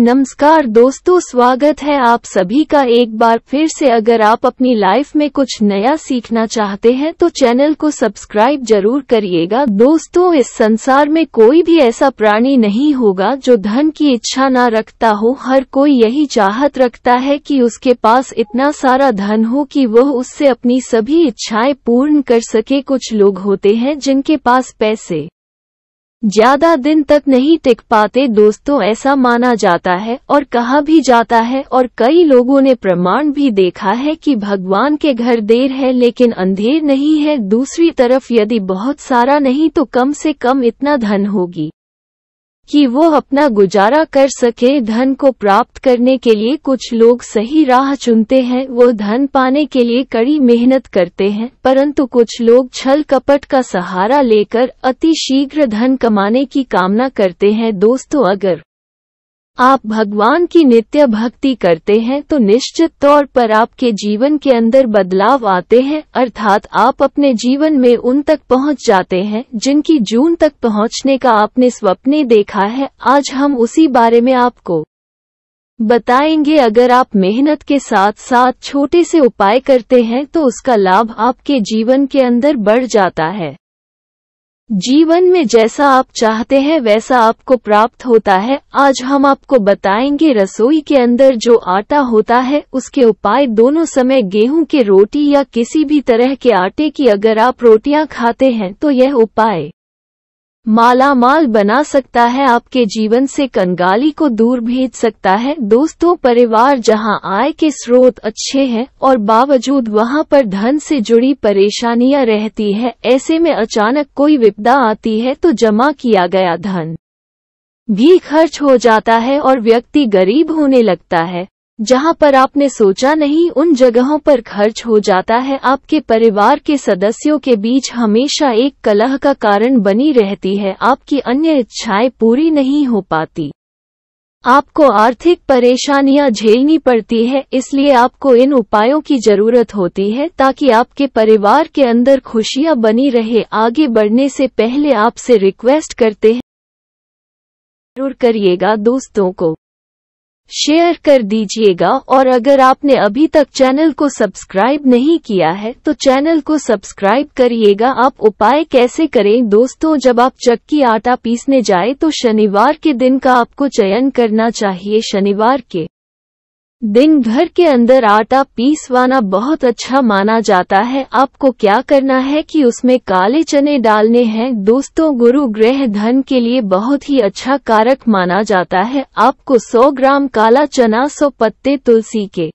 नमस्कार दोस्तों स्वागत है आप सभी का एक बार फिर से अगर आप अपनी लाइफ में कुछ नया सीखना चाहते हैं तो चैनल को सब्सक्राइब जरूर करिएगा दोस्तों इस संसार में कोई भी ऐसा प्राणी नहीं होगा जो धन की इच्छा ना रखता हो हर कोई यही चाहत रखता है कि उसके पास इतना सारा धन हो कि वह उससे अपनी सभी इच्छाएं पूर्ण कर सके कुछ लोग होते हैं जिनके पास पैसे ज्यादा दिन तक नहीं टिक पाते दोस्तों ऐसा माना जाता है और कहा भी जाता है और कई लोगों ने प्रमाण भी देखा है कि भगवान के घर देर है लेकिन अंधेर नहीं है दूसरी तरफ यदि बहुत सारा नहीं तो कम से कम इतना धन होगी कि वो अपना गुजारा कर सके धन को प्राप्त करने के लिए कुछ लोग सही राह चुनते हैं वो धन पाने के लिए कड़ी मेहनत करते हैं परंतु कुछ लोग छल कपट का सहारा लेकर अति शीघ्र धन कमाने की कामना करते हैं दोस्तों अगर आप भगवान की नित्य भक्ति करते हैं तो निश्चित तौर पर आपके जीवन के अंदर बदलाव आते हैं अर्थात आप अपने जीवन में उन तक पहुंच जाते हैं जिनकी जून तक पहुंचने का आपने स्वप्ने देखा है आज हम उसी बारे में आपको बताएंगे अगर आप मेहनत के साथ साथ छोटे से उपाय करते हैं तो उसका लाभ आपके जीवन के अंदर बढ़ जाता है जीवन में जैसा आप चाहते हैं वैसा आपको प्राप्त होता है आज हम आपको बताएंगे रसोई के अंदर जो आटा होता है उसके उपाय दोनों समय गेहूं के रोटी या किसी भी तरह के आटे की अगर आप रोटियां खाते हैं तो यह उपाय माला माल बना सकता है आपके जीवन से कंगाली को दूर भेज सकता है दोस्तों परिवार जहां आय के स्रोत अच्छे हैं और बावजूद वहां पर धन से जुड़ी परेशानियां रहती है ऐसे में अचानक कोई विपदा आती है तो जमा किया गया धन भी खर्च हो जाता है और व्यक्ति गरीब होने लगता है जहां पर आपने सोचा नहीं उन जगहों पर खर्च हो जाता है आपके परिवार के सदस्यों के बीच हमेशा एक कलह का कारण बनी रहती है आपकी अन्य इच्छाएं पूरी नहीं हो पाती आपको आर्थिक परेशानियां झेलनी पड़ती है इसलिए आपको इन उपायों की जरूरत होती है ताकि आपके परिवार के अंदर खुशियां बनी रहे आगे बढ़ने से पहले आपसे रिक्वेस्ट करते हैं जरूर करिएगा दोस्तों को शेयर कर दीजिएगा और अगर आपने अभी तक चैनल को सब्सक्राइब नहीं किया है तो चैनल को सब्सक्राइब करिएगा आप उपाय कैसे करें दोस्तों जब आप चक्की आटा पीसने जाए तो शनिवार के दिन का आपको चयन करना चाहिए शनिवार के दिन भर के अंदर आटा पीसवाना बहुत अच्छा माना जाता है आपको क्या करना है कि उसमें काले चने डालने हैं दोस्तों गुरु ग्रह धन के लिए बहुत ही अच्छा कारक माना जाता है आपको 100 ग्राम काला चना 100 पत्ते तुलसी के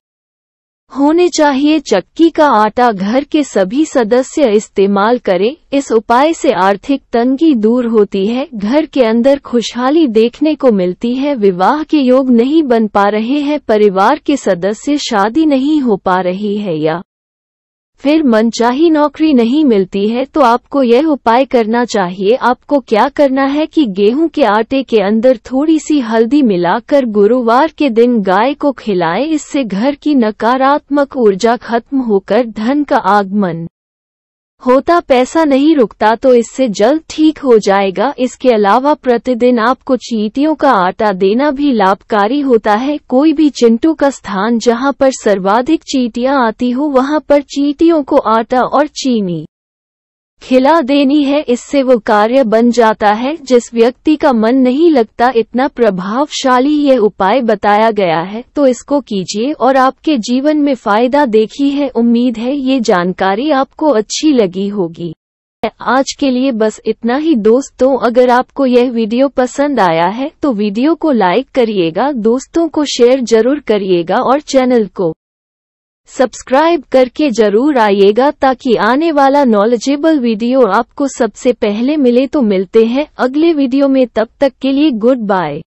होने चाहिए चक्की का आटा घर के सभी सदस्य इस्तेमाल करें इस उपाय से आर्थिक तंगी दूर होती है घर के अंदर खुशहाली देखने को मिलती है विवाह के योग नहीं बन पा रहे हैं परिवार के सदस्य शादी नहीं हो पा रही है या फिर मनचाही नौकरी नहीं मिलती है तो आपको यह उपाय करना चाहिए आपको क्या करना है कि गेहूं के आटे के अंदर थोड़ी सी हल्दी मिलाकर गुरुवार के दिन गाय को खिलाएं इससे घर की नकारात्मक ऊर्जा खत्म होकर धन का आगमन होता पैसा नहीं रुकता तो इससे जल्द ठीक हो जाएगा इसके अलावा प्रतिदिन आपको चींटियों का आटा देना भी लाभकारी होता है कोई भी चिंटू का स्थान जहां पर सर्वाधिक चींटियां आती हो वहां पर चींटियों को आटा और चीनी खिला देनी है इससे वो कार्य बन जाता है जिस व्यक्ति का मन नहीं लगता इतना प्रभावशाली ये उपाय बताया गया है तो इसको कीजिए और आपके जीवन में फायदा देखी है उम्मीद है ये जानकारी आपको अच्छी लगी होगी आज के लिए बस इतना ही दोस्तों अगर आपको यह वीडियो पसंद आया है तो वीडियो को लाइक करिएगा दोस्तों को शेयर जरूर करिएगा और चैनल को सब्सक्राइब करके जरूर आइएगा ताकि आने वाला नॉलेजेबल वीडियो आपको सबसे पहले मिले तो मिलते हैं अगले वीडियो में तब तक के लिए गुड बाय